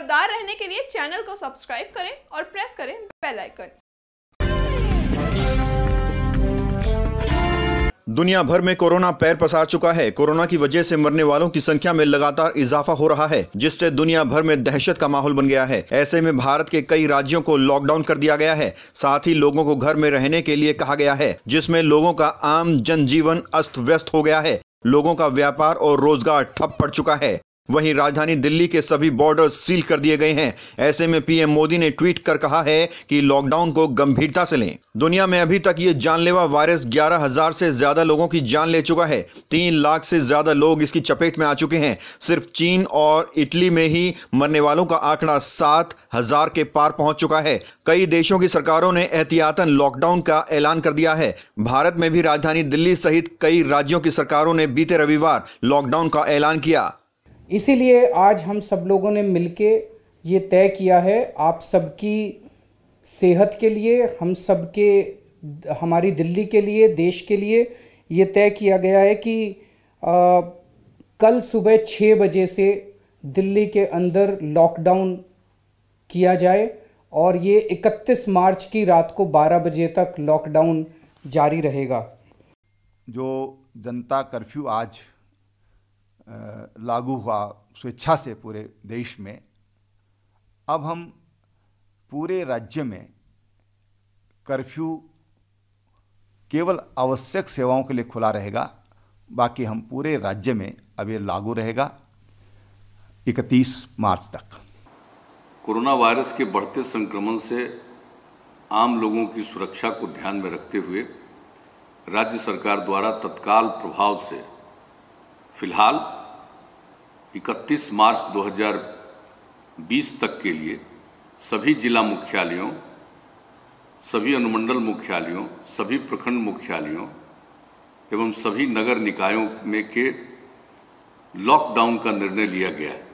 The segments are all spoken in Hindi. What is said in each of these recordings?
खबरदार रहने के लिए चैनल को सब्सक्राइब करें और प्रेस करें बेल आइकन दुनिया भर में कोरोना पैर पसार चुका है कोरोना की वजह से मरने वालों की संख्या में लगातार इजाफा हो रहा है जिससे दुनिया भर में दहशत का माहौल बन गया है ऐसे में भारत के कई राज्यों को लॉकडाउन कर दिया गया है साथ ही लोगों को घर में रहने के लिए कहा गया है जिसमें लोगों का आम जनजीवन अस्त व्यस्त हो गया है लोगों का व्यापार और रोजगार ठप पड़ चुका है वहीं राजधानी दिल्ली के सभी बॉर्डर सील कर दिए गए हैं ऐसे में पीएम मोदी ने ट्वीट कर कहा है कि लॉकडाउन को गंभीरता से लें दुनिया में अभी तक ये जानलेवा वायरस ग्यारह हजार से ज्यादा लोगों की जान ले चुका है तीन लाख से ज्यादा लोग इसकी चपेट में आ चुके हैं सिर्फ चीन और इटली में ही मरने वालों का आंकड़ा सात हजार के पार पहुंच चुका है कई देशों की सरकारों ने एहतियातन लॉकडाउन का ऐलान कर दिया है भारत में भी राजधानी दिल्ली सहित कई राज्यों की सरकारों ने बीते रविवार लॉकडाउन का ऐलान किया इसीलिए आज हम सब लोगों ने के ये तय किया है आप सबकी सेहत के लिए हम सब के हमारी दिल्ली के लिए देश के लिए ये तय किया गया है कि आ, कल सुबह छः बजे से दिल्ली के अंदर लॉकडाउन किया जाए और ये 31 मार्च की रात को 12 बजे तक लॉकडाउन जारी रहेगा जो जनता कर्फ्यू आज लागू हुआ स्वेच्छा से पूरे देश में अब हम पूरे राज्य में कर्फ्यू केवल आवश्यक सेवाओं के लिए खुला रहेगा बाकी हम पूरे राज्य में अब ये लागू रहेगा 31 मार्च तक कोरोना वायरस के बढ़ते संक्रमण से आम लोगों की सुरक्षा को ध्यान में रखते हुए राज्य सरकार द्वारा तत्काल प्रभाव से फिलहाल 31 मार्च 2020 तक के लिए सभी जिला मुख्यालयों सभी अनुमंडल मुख्यालयों सभी प्रखंड मुख्यालयों एवं सभी नगर निकायों में के लॉकडाउन का निर्णय लिया गया है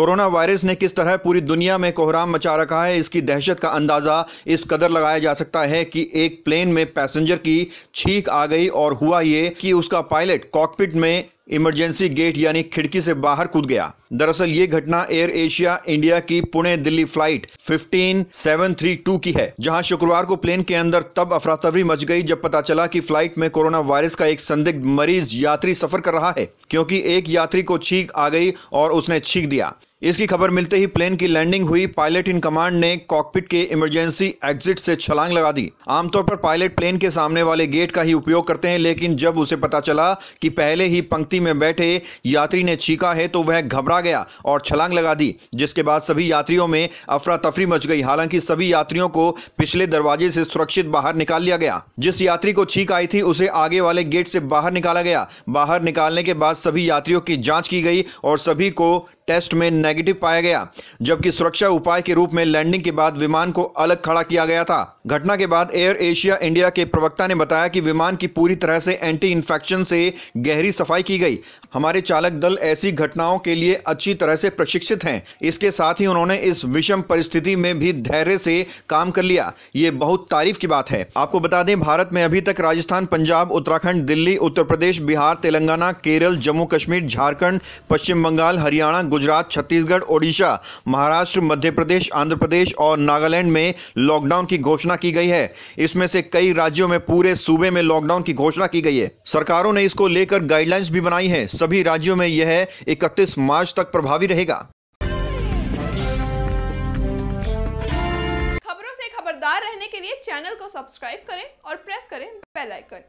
कोरोना वायरस ने किस तरह पूरी दुनिया में कोहराम मचा रखा है इसकी दहशत का अंदाज़ा इस कदर लगाया जा सकता है कि एक प्लेन में पैसेंजर की छींक आ गई और हुआ ये कि उसका पायलट कॉकपिट में इमरजेंसी गेट यानी खिड़की से बाहर कूद गया दरअसल ये घटना एयर एशिया इंडिया की पुणे दिल्ली फ्लाइट 15732 की है जहां शुक्रवार को प्लेन के अंदर तब अफरा तफरी मच गई जब पता चला कि फ्लाइट में कोरोना वायरस का एक संदिग्ध मरीज यात्री सफर कर रहा है क्योंकि एक यात्री को छींक आ गई और उसने छींक दिया इसकी खबर मिलते ही प्लेन की लैंडिंग हुई पायलट इन कमांड ने कॉकपिट के इमरजेंसी एग्जिट से छलांग लगा दी आमतौर पर पायलट प्लेन के सामने वाले गेट का ही उपयोग करते हैं लेकिन जब उसे पता चला कि पहले ही पंक्ति में बैठे यात्री ने छीका है तो वह घबरा गया और छलांग लगा दी जिसके बाद सभी यात्रियों में अफरा तफरी मच गई हालांकि सभी यात्रियों को पिछले दरवाजे से सुरक्षित बाहर निकाल लिया गया जिस यात्री को छीक आई थी उसे आगे वाले गेट से बाहर निकाला गया बाहर निकालने के बाद सभी यात्रियों की जाँच की गई और सभी को टेस्ट में नेगेटिव पाया गया जबकि सुरक्षा उपाय के रूप में लैंडिंग के बाद विमान को अलग खड़ा किया गया था घटना के बाद एयर एशिया इंडिया के प्रवक्ता ने बताया कि विमान की पूरी तरह से एंटी इन्फेक्शन से गहरी सफाई की गई हमारे चालक दल ऐसी घटनाओं के लिए अच्छी तरह से प्रशिक्षित हैं इसके साथ ही उन्होंने इस विषम परिस्थिति में भी धैर्य से काम कर लिया ये बहुत तारीफ की बात है आपको बता दें भारत में अभी तक राजस्थान पंजाब उत्तराखंड दिल्ली उत्तर प्रदेश बिहार तेलंगाना केरल जम्मू कश्मीर झारखंड पश्चिम बंगाल हरियाणा गुजरात छत्तीसगढ़ ओडिशा महाराष्ट्र मध्य प्रदेश आंध्र प्रदेश और नागालैंड में लॉकडाउन की घोषणा घोषणा की गई है इसमें से कई राज्यों में पूरे सूबे में लॉकडाउन की घोषणा की गई है सरकारों ने इसको लेकर गाइडलाइंस भी बनाई है सभी राज्यों में यह इकतीस मार्च तक प्रभावी रहेगा खबरों से खबरदार रहने के लिए चैनल को सब्सक्राइब करें और प्रेस करें बेलाइकन